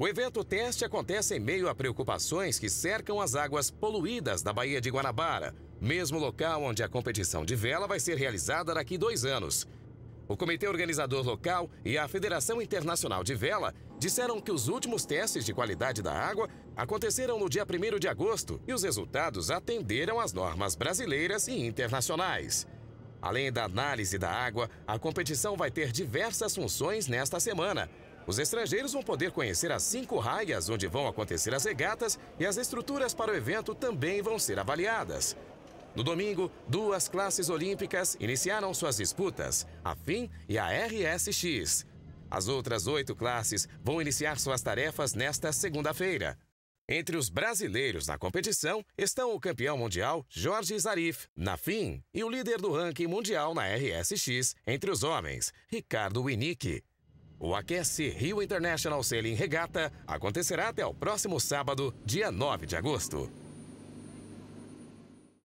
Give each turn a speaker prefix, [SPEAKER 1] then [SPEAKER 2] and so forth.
[SPEAKER 1] O evento teste acontece em meio a preocupações que cercam as águas poluídas da Baía de Guanabara, mesmo local onde a competição de vela vai ser realizada daqui dois anos. O comitê organizador local e a Federação Internacional de Vela disseram que os últimos testes de qualidade da água aconteceram no dia 1 de agosto e os resultados atenderam às normas brasileiras e internacionais. Além da análise da água, a competição vai ter diversas funções nesta semana, os estrangeiros vão poder conhecer as cinco raias onde vão acontecer as regatas e as estruturas para o evento também vão ser avaliadas. No domingo, duas classes olímpicas iniciaram suas disputas, a FIM e a RSX. As outras oito classes vão iniciar suas tarefas nesta segunda-feira. Entre os brasileiros na competição estão o campeão mundial Jorge Zarif, na FIM, e o líder do ranking mundial na RSX, entre os homens, Ricardo Winick. O Aquece Rio International Sailing Regata acontecerá até o próximo sábado, dia 9 de agosto.